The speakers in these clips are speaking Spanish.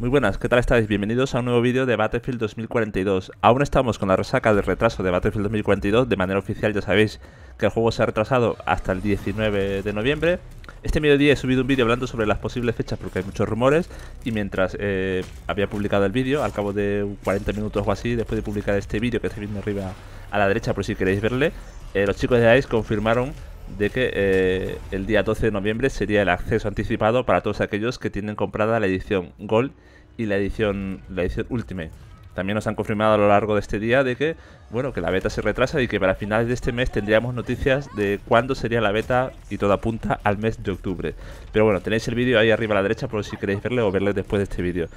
Muy buenas, ¿qué tal estáis? Bienvenidos a un nuevo vídeo de Battlefield 2042. Aún estamos con la resaca del retraso de Battlefield 2042, de manera oficial ya sabéis que el juego se ha retrasado hasta el 19 de noviembre. Este mediodía he subido un vídeo hablando sobre las posibles fechas porque hay muchos rumores y mientras eh, había publicado el vídeo, al cabo de 40 minutos o así, después de publicar este vídeo que estáis viendo arriba a la derecha por si queréis verle, eh, los chicos de ICE confirmaron de que eh, el día 12 de noviembre sería el acceso anticipado para todos aquellos que tienen comprada la edición Gold y la edición, la edición Ultimate. También nos han confirmado a lo largo de este día de que, bueno, que la beta se retrasa y que para finales de este mes tendríamos noticias de cuándo sería la beta y todo apunta al mes de octubre. Pero bueno, tenéis el vídeo ahí arriba a la derecha por si queréis verle o verle después de este vídeo.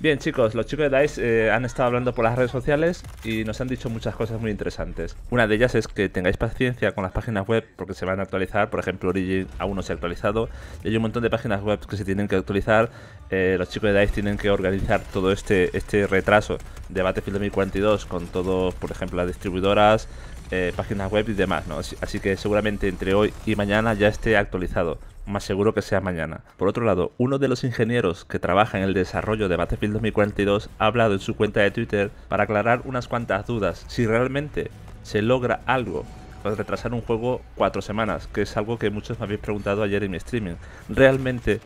Bien chicos, los chicos de DICE eh, han estado hablando por las redes sociales y nos han dicho muchas cosas muy interesantes. Una de ellas es que tengáis paciencia con las páginas web porque se van a actualizar, por ejemplo Origin aún no se ha actualizado y hay un montón de páginas web que se tienen que actualizar, eh, los chicos de DICE tienen que organizar todo este, este retraso de Battlefield 2042 con todos, por ejemplo, las distribuidoras, eh, páginas web y demás, ¿no? Así que seguramente entre hoy y mañana ya esté actualizado, más seguro que sea mañana. Por otro lado, uno de los ingenieros que trabaja en el desarrollo de Battlefield 2042 ha hablado en su cuenta de Twitter para aclarar unas cuantas dudas si realmente se logra algo con retrasar un juego cuatro semanas, que es algo que muchos me habéis preguntado ayer en mi streaming. ¿Realmente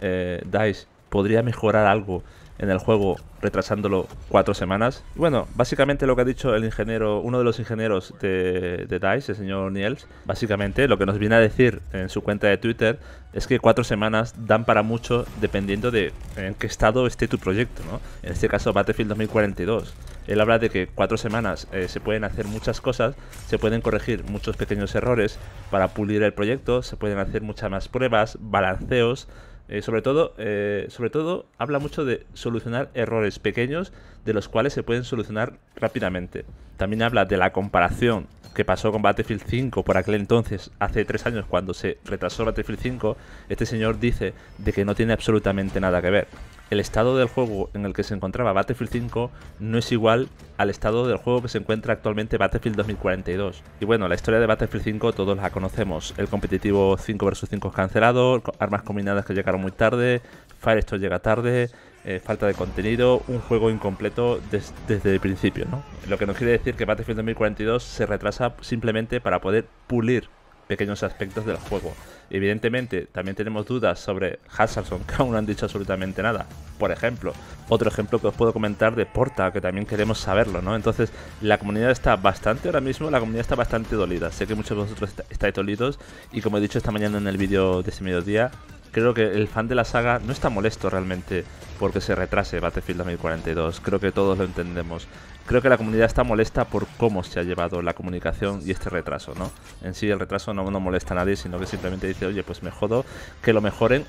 eh, DICE podría mejorar algo en el juego retrasándolo cuatro semanas. bueno, básicamente lo que ha dicho el ingeniero, uno de los ingenieros de, DICE, el señor Niels, básicamente lo que nos viene a decir en su cuenta de Twitter es que cuatro semanas dan para mucho dependiendo de en qué estado esté tu proyecto, ¿no? En este caso Battlefield 2042. Él habla de que cuatro semanas eh, se pueden hacer muchas cosas, se pueden corregir muchos pequeños errores para pulir el proyecto, se pueden hacer muchas más pruebas, balanceos, eh, sobre, todo, eh, sobre todo, habla mucho de solucionar errores pequeños de los cuales se pueden solucionar rápidamente. También habla de la comparación que pasó con Battlefield 5 por aquel entonces, hace tres años cuando se retrasó Battlefield 5. Este señor dice de que no tiene absolutamente nada que ver el estado del juego en el que se encontraba Battlefield 5 no es igual al estado del juego que se encuentra actualmente Battlefield 2042. Y bueno, la historia de Battlefield 5 todos la conocemos. El competitivo 5 vs 5 cancelado, armas combinadas que llegaron muy tarde, Firestorm llega tarde, eh, falta de contenido, un juego incompleto desde el principio, ¿no? Lo que nos quiere decir que Battlefield 2042 se retrasa simplemente para poder pulir pequeños aspectos del juego. Evidentemente, también tenemos dudas sobre Hazardson, que aún no han dicho absolutamente nada. Por ejemplo, otro ejemplo que os puedo comentar de Porta, que también queremos saberlo, ¿no? Entonces, la comunidad está bastante, ahora mismo, la comunidad está bastante dolida. Sé que muchos de vosotros estáis dolidos y como he dicho esta mañana en el vídeo de ese mediodía, creo que el fan de la saga no está molesto realmente porque se retrase Battlefield 2042. Creo que todos lo entendemos. Creo que la comunidad está molesta por cómo se ha llevado la comunicación y este retraso, ¿no? En sí el retraso no, no molesta a nadie, sino que simplemente dice, oye, pues me jodo, que lo mejoren.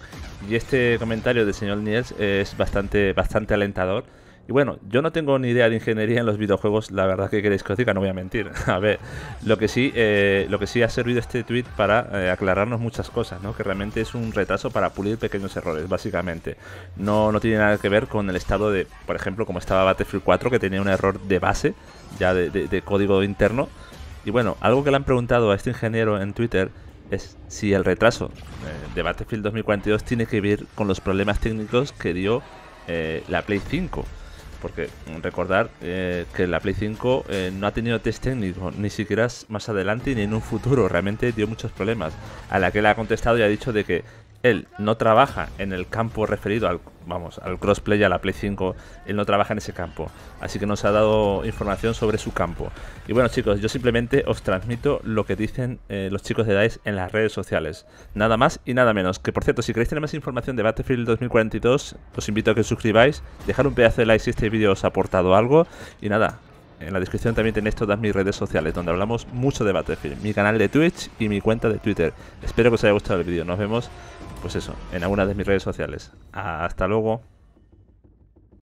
Y este comentario del señor Niels es bastante, bastante alentador y bueno, yo no tengo ni idea de ingeniería en los videojuegos, la verdad que queréis que os diga, no voy a mentir. A ver, lo que sí, eh, lo que sí ha servido este tweet para eh, aclararnos muchas cosas, ¿no? Que realmente es un retraso para pulir pequeños errores, básicamente. No, no tiene nada que ver con el estado de, por ejemplo, como estaba Battlefield 4, que tenía un error de base, ya de, código interno. Y bueno, algo que le han preguntado a este ingeniero en Twitter es si el retraso eh, de Battlefield 2042 tiene que ver con los problemas técnicos que dio la Play 5 porque recordar eh, que la Play 5 eh, no ha tenido test técnico, ni siquiera más adelante ni en un futuro, realmente dio muchos problemas. A la que le ha contestado y ha dicho de que él no trabaja en el campo referido al, vamos, al crossplay, a la Play 5, él no trabaja en ese campo. Así que nos ha dado información sobre su campo. Y bueno chicos, yo simplemente os transmito lo que dicen eh, los chicos de DICE en las redes sociales. Nada más y nada menos. Que por cierto, si queréis tener más información de Battlefield 2042, os invito a que os suscribáis, dejar un pedazo de like si este vídeo os ha aportado algo. Y nada, en la descripción también tenéis todas mis redes sociales, donde hablamos mucho de Battlefield, mi canal de Twitch y mi cuenta de Twitter. Espero que os haya gustado el vídeo. Nos vemos pues eso, en alguna de mis redes sociales. Hasta luego.